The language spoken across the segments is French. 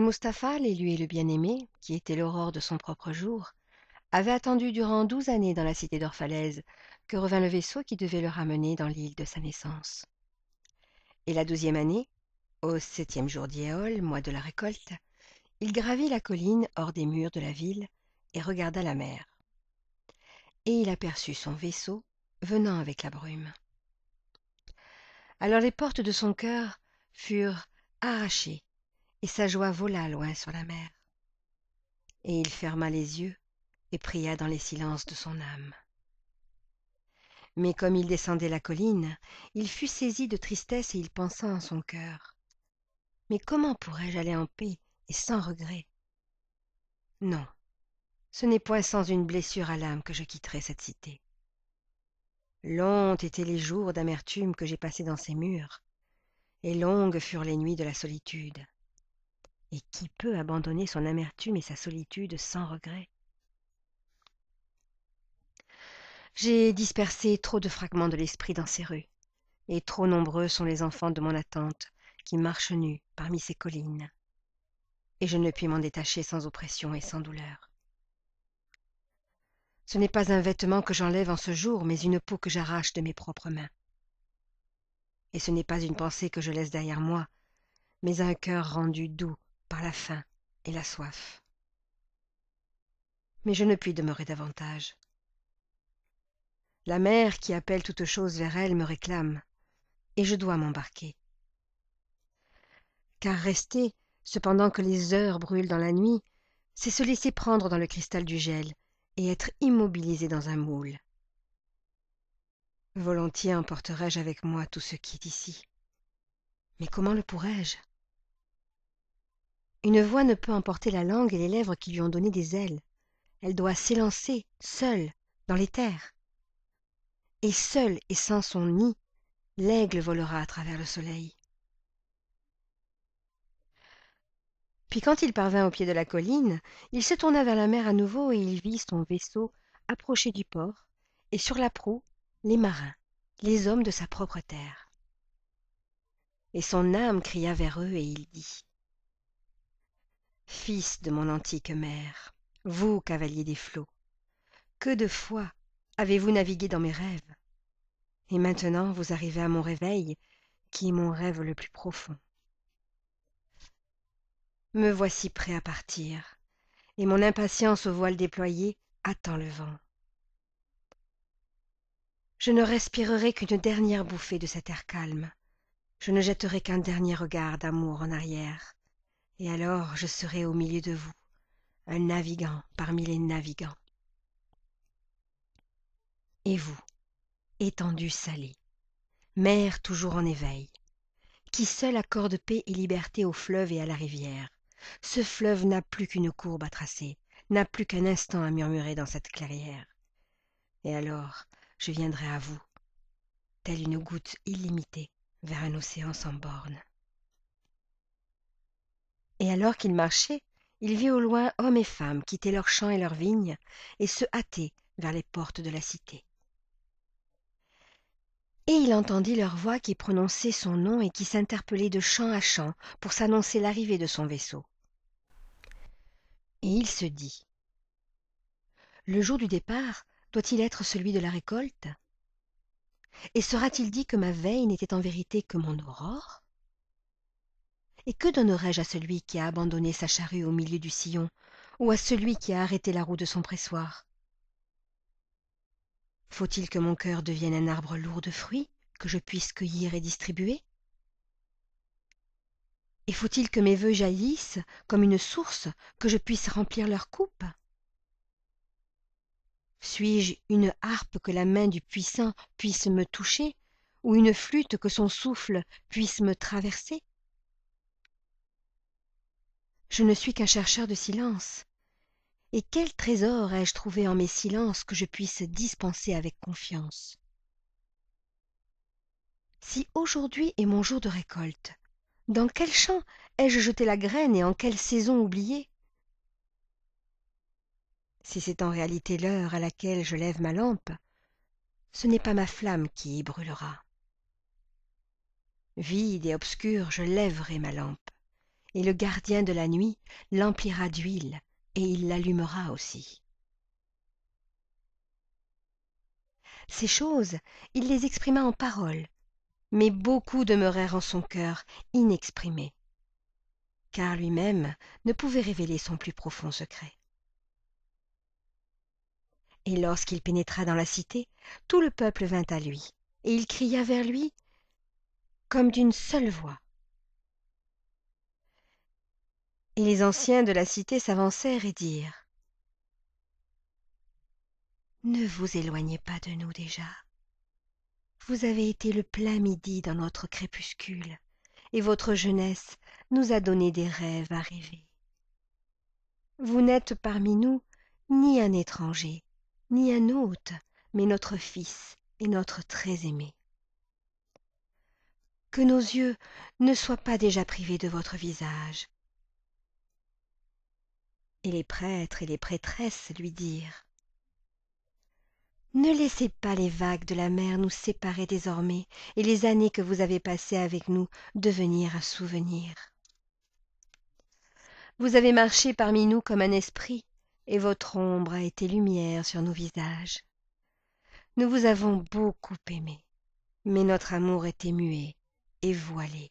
mustapha l'élu et le bien-aimé qui était l'aurore de son propre jour avait attendu durant douze années dans la cité d'Orphalaise que revint le vaisseau qui devait le ramener dans l'île de sa naissance et la douzième année au septième jour d'Iéol, mois de la récolte il gravit la colline hors des murs de la ville et regarda la mer et il aperçut son vaisseau venant avec la brume alors les portes de son cœur furent arrachées et sa joie vola loin sur la mer et il ferma les yeux et pria dans les silences de son âme mais comme il descendait la colline il fut saisi de tristesse et il pensa en son cœur. « mais comment pourrais-je aller en paix et sans regret non ce n'est point sans une blessure à l'âme que je quitterai cette cité longs étaient les jours d'amertume que j'ai passés dans ces murs et longues furent les nuits de la solitude et qui peut abandonner son amertume et sa solitude sans regret j'ai dispersé trop de fragments de l'esprit dans ces rues et trop nombreux sont les enfants de mon attente qui marchent nus parmi ces collines et je ne puis m'en détacher sans oppression et sans douleur ce n'est pas un vêtement que j'enlève en ce jour mais une peau que j'arrache de mes propres mains et ce n'est pas une pensée que je laisse derrière moi mais un cœur rendu doux par la faim et la soif mais je ne puis demeurer davantage la mer qui appelle toutes choses vers elle me réclame et je dois m'embarquer car rester cependant que les heures brûlent dans la nuit c'est se laisser prendre dans le cristal du gel et être immobilisé dans un moule volontiers emporterai je avec moi tout ce qui est ici mais comment le pourrais-je une voix ne peut emporter la langue et les lèvres qui lui ont donné des ailes elle doit s'élancer seule dans les terres. et seule et sans son nid l'aigle volera à travers le soleil puis quand il parvint au pied de la colline il se tourna vers la mer à nouveau et il vit son vaisseau approcher du port et sur la proue les marins les hommes de sa propre terre et son âme cria vers eux et il dit fils de mon antique mère vous cavalier des flots que de fois avez-vous navigué dans mes rêves et maintenant vous arrivez à mon réveil qui est mon rêve le plus profond me voici prêt à partir et mon impatience au voiles déployé attend le vent je ne respirerai qu'une dernière bouffée de cet air calme je ne jetterai qu'un dernier regard d'amour en arrière et alors je serai au milieu de vous un navigant parmi les navigants et vous étendue salée mer toujours en éveil qui seule accorde paix et liberté au fleuve et à la rivière ce fleuve n'a plus qu'une courbe à tracer n'a plus qu'un instant à murmurer dans cette clairière et alors je viendrai à vous telle une goutte illimitée vers un océan sans bornes et alors qu'il marchait il vit au loin hommes et femmes quitter leurs champs et leurs vignes et se hâter vers les portes de la cité et il entendit leurs voix qui prononçaient son nom et qui s'interpellaient de champ à champ pour s'annoncer l'arrivée de son vaisseau et il se dit le jour du départ doit-il être celui de la récolte et sera-t-il dit que ma veille n'était en vérité que mon aurore et que donnerais-je à celui qui a abandonné sa charrue au milieu du sillon ou à celui qui a arrêté la roue de son pressoir faut-il que mon cœur devienne un arbre lourd de fruits que je puisse cueillir et distribuer et faut-il que mes vœux jaillissent comme une source que je puisse remplir leur coupe suis-je une harpe que la main du puissant puisse me toucher ou une flûte que son souffle puisse me traverser je ne suis qu'un chercheur de silence et quel trésor ai-je trouvé en mes silences que je puisse dispenser avec confiance si aujourd'hui est mon jour de récolte dans quel champ ai-je jeté la graine et en quelle saison oubliée si c'est en réalité l'heure à laquelle je lève ma lampe ce n'est pas ma flamme qui y brûlera vide et obscure je lèverai ma lampe et le gardien de la nuit l'emplira d'huile et il l'allumera aussi ces choses il les exprima en paroles mais beaucoup demeurèrent en son cœur inexprimés, car lui-même ne pouvait révéler son plus profond secret et lorsqu'il pénétra dans la cité tout le peuple vint à lui et il cria vers lui comme d'une seule voix Et les anciens de la cité s'avancèrent et dirent Ne vous éloignez pas de nous déjà. Vous avez été le plein midi dans notre crépuscule, et votre jeunesse nous a donné des rêves à rêver. Vous n'êtes parmi nous ni un étranger, ni un hôte, mais notre Fils et notre très-aimé. Que nos yeux ne soient pas déjà privés de votre visage, et les prêtres et les prêtresses lui dirent ne laissez pas les vagues de la mer nous séparer désormais et les années que vous avez passées avec nous devenir un souvenir vous avez marché parmi nous comme un esprit et votre ombre a été lumière sur nos visages nous vous avons beaucoup aimé mais notre amour était muet et voilé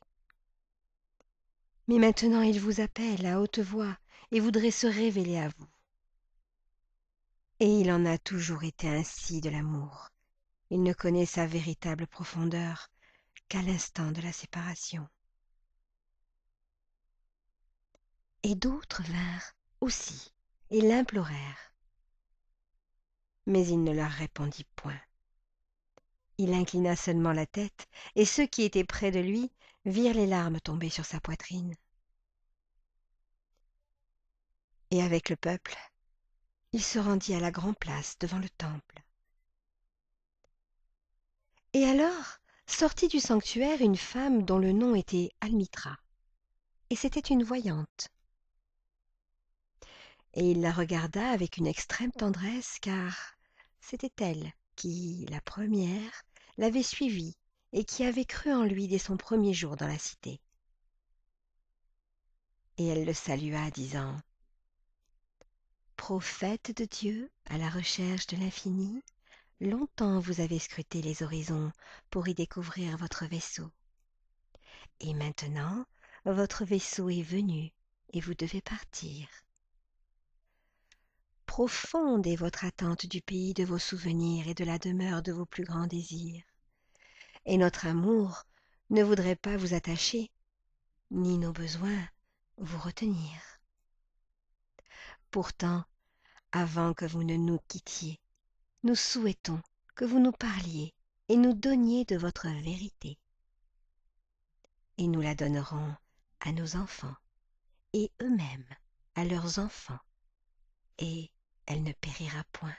mais maintenant il vous appelle à haute voix et voudrait se révéler à vous et il en a toujours été ainsi de l'amour il ne connaît sa véritable profondeur qu'à l'instant de la séparation et d'autres vinrent aussi et l'implorèrent mais il ne leur répondit point il inclina seulement la tête et ceux qui étaient près de lui virent les larmes tomber sur sa poitrine et avec le peuple il se rendit à la place devant le temple et alors sortit du sanctuaire une femme dont le nom était almitra et c'était une voyante et il la regarda avec une extrême tendresse car c'était elle qui la première l'avait suivie, et qui avait cru en lui dès son premier jour dans la cité et elle le salua disant Prophète de dieu à la recherche de l'infini longtemps vous avez scruté les horizons pour y découvrir votre vaisseau et maintenant votre vaisseau est venu et vous devez partir profonde est votre attente du pays de vos souvenirs et de la demeure de vos plus grands désirs et notre amour ne voudrait pas vous attacher ni nos besoins vous retenir pourtant avant que vous ne nous quittiez nous souhaitons que vous nous parliez et nous donniez de votre vérité et nous la donnerons à nos enfants et eux-mêmes à leurs enfants et elle ne périra point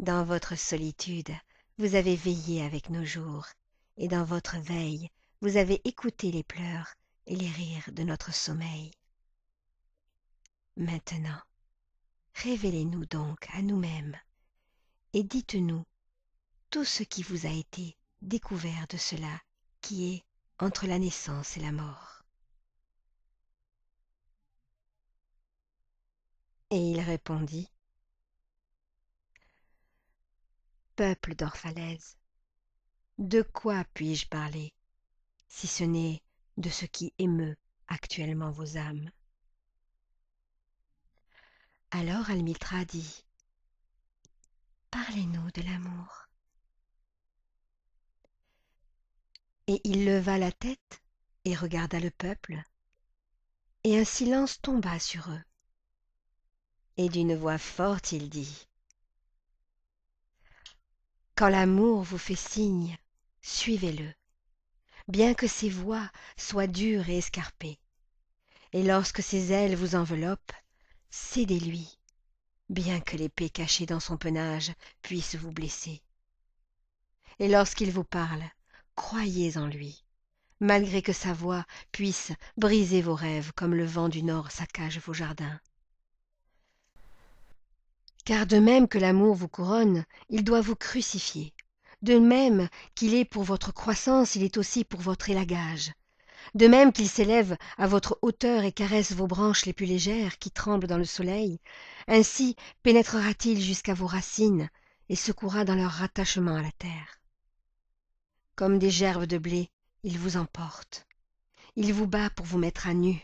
dans votre solitude vous avez veillé avec nos jours et dans votre veille vous avez écouté les pleurs et les rires de notre sommeil maintenant révélez-nous donc à nous-mêmes et dites-nous tout ce qui vous a été découvert de cela qui est entre la naissance et la mort et il répondit peuple d'orphalaise de quoi puis-je parler si ce n'est de ce qui émeut actuellement vos âmes alors Almitra dit Parlez-nous de l'amour. Et il leva la tête et regarda le peuple, et un silence tomba sur eux. Et d'une voix forte, il dit Quand l'amour vous fait signe, suivez-le, bien que ses voies soient dures et escarpées. Et lorsque ses ailes vous enveloppent, cédez lui bien que l'épée cachée dans son penage puisse vous blesser et lorsqu'il vous parle croyez en lui malgré que sa voix puisse briser vos rêves comme le vent du nord saccage vos jardins car de même que l'amour vous couronne il doit vous crucifier de même qu'il est pour votre croissance il est aussi pour votre élagage de même qu'il s'élève à votre hauteur et caresse vos branches les plus légères qui tremblent dans le soleil ainsi pénétrera t il jusqu'à vos racines et secouera dans leur rattachement à la terre comme des gerbes de blé il vous emporte il vous bat pour vous mettre à nu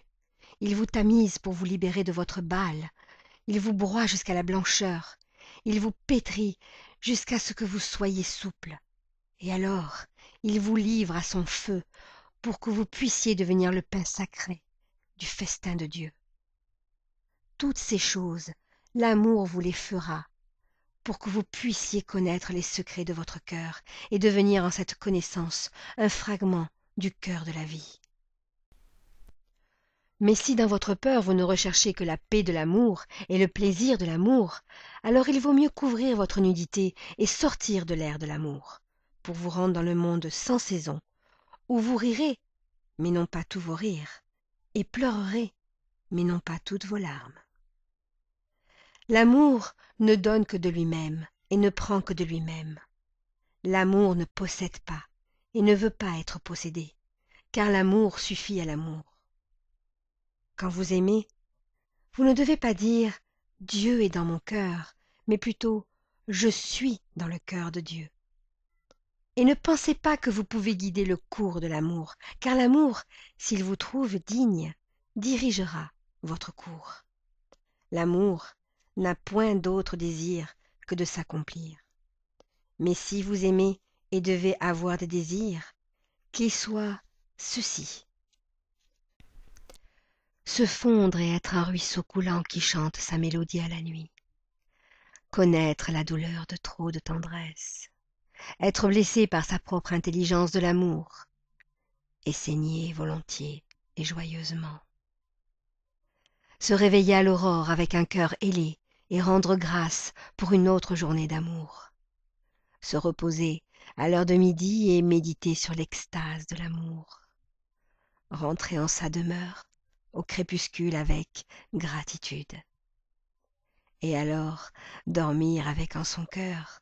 il vous tamise pour vous libérer de votre balle, il vous broie jusqu'à la blancheur il vous pétrit jusqu'à ce que vous soyez souple et alors il vous livre à son feu pour que vous puissiez devenir le pain sacré du festin de dieu toutes ces choses l'amour vous les fera pour que vous puissiez connaître les secrets de votre cœur et devenir en cette connaissance un fragment du cœur de la vie mais si dans votre peur vous ne recherchez que la paix de l'amour et le plaisir de l'amour, alors il vaut mieux couvrir votre nudité et sortir de l'air de l'amour, pour vous rendre dans le monde sans saison où vous rirez mais non pas tous vos rires et pleurerez mais non pas toutes vos larmes l'amour ne donne que de lui-même et ne prend que de lui-même l'amour ne possède pas et ne veut pas être possédé car l'amour suffit à l'amour quand vous aimez vous ne devez pas dire dieu est dans mon cœur mais plutôt je suis dans le cœur de dieu et ne pensez pas que vous pouvez guider le cours de l'amour car l'amour s'il vous trouve digne dirigera votre cours l'amour n'a point d'autre désir que de s'accomplir mais si vous aimez et devez avoir des désirs qu'ils soient ceux-ci se fondre et être un ruisseau coulant qui chante sa mélodie à la nuit connaître la douleur de trop de tendresse être blessé par sa propre intelligence de l'amour et saigner volontiers et joyeusement se réveiller à l'aurore avec un cœur ailé et rendre grâce pour une autre journée d'amour se reposer à l'heure de midi et méditer sur l'extase de l'amour rentrer en sa demeure au crépuscule avec gratitude et alors dormir avec en son cœur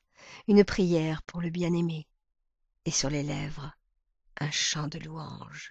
une prière pour le bien-aimé et sur les lèvres un chant de louange